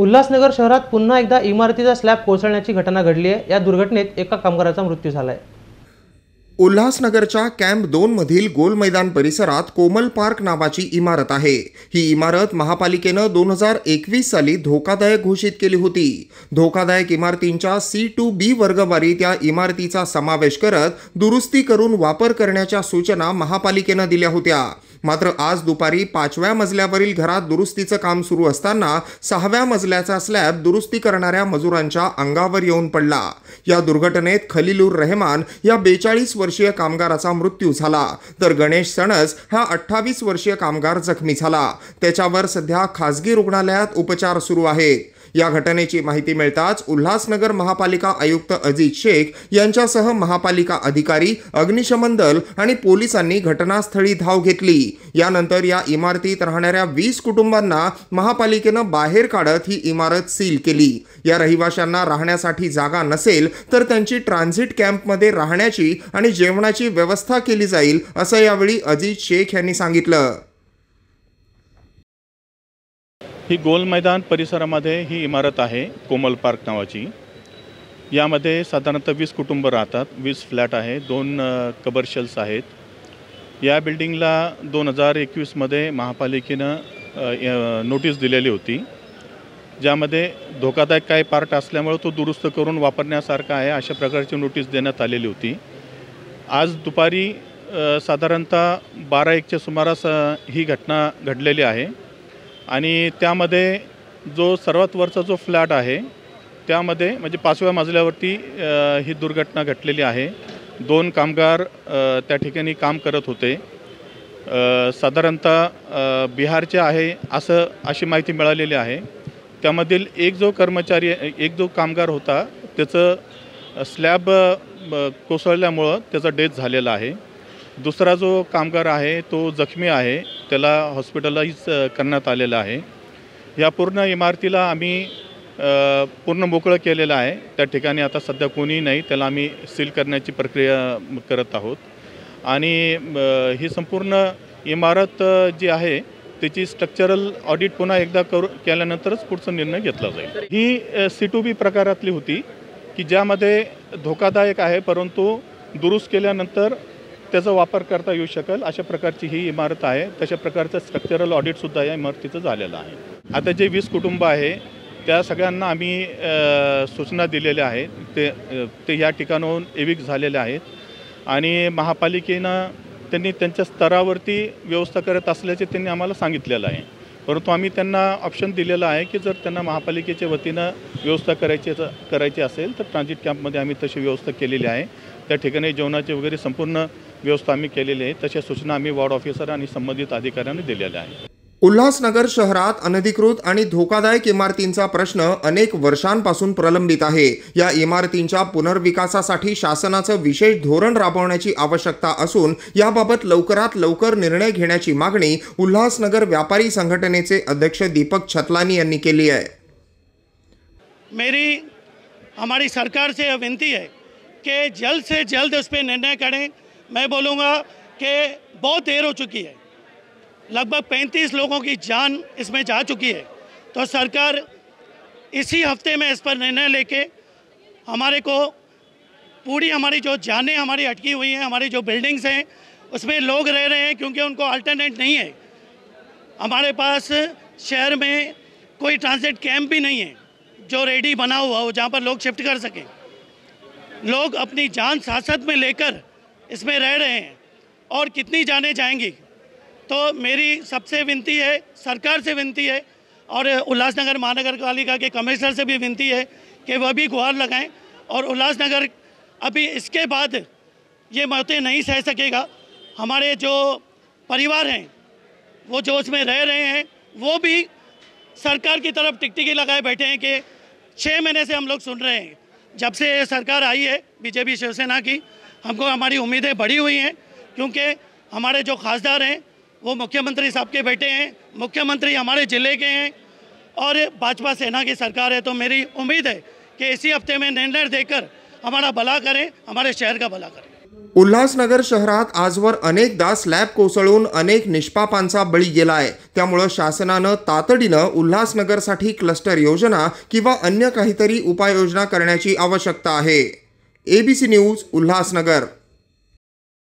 उल्हासनगर शहरात पुन्हा एकदा इमारतीचा स्लॅब कोसळण्याची घटना घडली आहे या दुर्घटनेत एका कामगाराचा मृत्यू झाला आहे उल्हासनगरच्या कॅम्प दोनमधील गोल मैदान परिसरात कोमल पार्क नावाची इमारत आहे ही इमारत महापालिकेनं दोन हजार एकवीस साली धोकादायक घोषित केली होती धोकादायक इमारतींच्या सी टू बी वर्गवारी त्या इमारतीचा समावेश करत दुरुस्ती करून वापर करण्याच्या सूचना महापालिकेनं दिल्या होत्या मात्र आज दुपारी पाचव्या मजल्यावरील घरात दुरुस्तीचं काम सुरू असताना सहाव्या मजल्याचा स्लॅब दुरुस्ती करणाऱ्या मजुरांच्या अंगावर येऊन पडला या दुर्घटनेत खलिलूर रहमान या बेचाळीस वर्ष वर्षीय कामगाराचा मृत्यू झाला तर गणेश सणस हा अठ्ठावीस वर्षीय कामगार जखमी झाला त्याच्यावर सध्या खासगी रुग्णालयात उपचार सुरू आहेत या घटनेची माहिती मिळताच उल्हासनगर महापालिका आयुक्त अजित शेख यांच्यासह महापालिका अधिकारी अग्निशमन दल आणि पोलिसांनी घटनास्थळी धाव घेतली यानंतर या इमारतीत राहणाऱ्या वीस कुटुंबांना महापालिकेनं बाहेर काढत ही इमारत सील केली या रहिवाशांना राहण्यासाठी जागा नसेल तर त्यांची ट्रान्झिट कॅम्पमध्ये राहण्याची आणि जेवणाची व्यवस्था केली जाईल असं यावेळी अजित शेख यांनी सांगितलं ही गोल मैदान परिसरामध्ये ही इमारत आहे कोमल पार्क नावाची यामध्ये साधारणतः वीस कुटुंब राहतात वीस फ्लॅट आहे दोन कमर्शियल्स आहेत या बिल्डिंगला दोन हजार एकवीसमध्ये महापालिकेनं नोटीस दिलेली होती ज्यामध्ये धोकादायक काही पार्ट असल्यामुळं तो दुरुस्त करून वापरण्यासारखा आहे अशा प्रकारची नोटीस देण्यात आलेली होती आज दुपारी साधारणतः बारा एकच्या सुमारास ही घटना घडलेली आहे आणि त्यामध्ये जो सर्वात वरचा जो फ्लॅट आहे त्यामध्ये म्हणजे पाचव्या मजल्यावरती ही दुर्घटना घटलेली आहे दोन कामगार त्या ठिकाणी काम करत होते साधारणतः बिहारचे आहे असं अशी माहिती मिळालेली आहे त्यामधील एक जो कर्मचारी एक जो कामगार होता त्याचं स्लॅब कोसळल्यामुळं त्याचा डेथ झालेला आहे दुसरा जो कामगार आहे तो जखमी आहे त्याला हॉस्पिटलाईज करण्यात आलेला आहे या पूर्ण इमारतीला आम्ही पूर्ण मोकळं केलेलं आहे त्या ठिकाणी आता सध्या कोणीही नाही त्याला आम्ही सील करण्याची प्रक्रिया करत आहोत आणि ही संपूर्ण इमारत जी आहे त्याची स्ट्रक्चरल ऑडिट पुन्हा एकदा करू केल्यानंतरच पुढचा निर्णय घेतला जाईल ही सी टू बी प्रकारातली होती की ज्यामध्ये धोकादायक आहे परंतु दुरुस्त केल्यानंतर त्याचा वापर करता येऊ शकेल अशा प्रकारची ही इमारत आहे तशा प्रकारचं स्ट्रक्चरल ऑडिटसुद्धा या इमारतीचं झालेलं आहे आता जे वीस कुटुंब आहे त्या सगळ्यांना आम्ही सूचना दिलेल्या आहेत ते ते या ठिकाणाहून एविक झालेले आहेत आणि महापालिकेनं त्यांनी त्यांच्या स्तरावरती व्यवस्था करत असल्याचे त्यांनी आम्हाला सांगितलेलं आहे परंतु आम्ही त्यांना ऑप्शन दिलेलं आहे की जर त्यांना महापालिकेच्या वतीनं व्यवस्था करायची करायची असेल तर ट्रान्झिट कॅम्पमध्ये आम्ही तशी व्यवस्था केलेली आहे त्या ठिकाणी जेवणाची वगैरे संपूर्ण व्यवस्था आम्ही केलेली आहे तशा सूचना आम्ही वॉर्ड ऑफिसर आणि संबंधित अधिकाऱ्यांनी दिलेल्या आहेत उल्हासनगर शहरात अनधिकृत आणि धोकादायक इमारतींचा प्रश्न अनेक वर्षांपासून प्रलंबित आहे या इमारतींच्या पुनर्विकासासाठी शासनाचं विशेष धोरण राबवण्याची आवश्यकता असून याबाबत लवकरात लवकर निर्णय घेण्याची मागणी उल्हासनगर व्यापारी संघटनेचे अध्यक्ष दीपक छतलानी यांनी केली आहे मेरी हमारी सरकार से विनती है जल्द से जल्द उस निर्णय करें मैं बोलूँगा कि बहुत देर हो चुकी है लगभग 35 लोगों की जान इसमें जा चुकी है तो सरकार इसी हफ्ते में इस पर निर्णय लेके हमारे को पूरी हमारी जो जानें हमारी अटकी हुई हैं हमारी जो बिल्डिंग्स हैं उसमें लोग रह रहे हैं क्योंकि उनको अल्टरनेट नहीं है हमारे पास शहर में कोई ट्रांजिट कैंप भी नहीं है जो रेडी बना हुआ हो जहाँ पर लोग शिफ्ट कर सकें लोग अपनी जान सासत में लेकर इसमें रह रहे हैं और कितनी जाने जाएंगी तो मेरी सबसे विनती है सरकार से विनती है और उल्लासनगर महानगर पालिका के कमिश्नर से भी विनती है कि वह भी गुहार लगाएं और उल्लासनगर अभी इसके बाद ये मौते नहीं सह सकेगा हमारे जो परिवार हैं वो जो उसमें रह रहे हैं वो भी सरकार की तरफ टिकटिकी लगाए बैठे हैं कि छः महीने से हम लोग सुन रहे हैं जब से सरकार आई है बीजेपी शिवसेना की हमको हमारी उम्मीदें बढ़ी हुई हैं क्योंकि हमारे जो खासदार हैं वो मुख्यमंत्री साहब के बेटे हैं मुख्यमंत्री हमारे ज़िले के हैं और भाजपा सेना की सरकार है तो मेरी उम्मीद है कि इसी हफ्ते में निर्णय देकर हमारा भला करें हमारे शहर का भला करें उल्हासनगर शहरात आजवर अनेकदा स्लॅब कोसळून अनेक निष्पापांचा बळी गेला आहे त्यामुळं शासनानं तातडीनं उल्हासनगरसाठी क्लस्टर योजना किंवा अन्य काहीतरी उपाययोजना करण्याची आवश्यकता आहे एबीसी न्यूज उल्हासनगर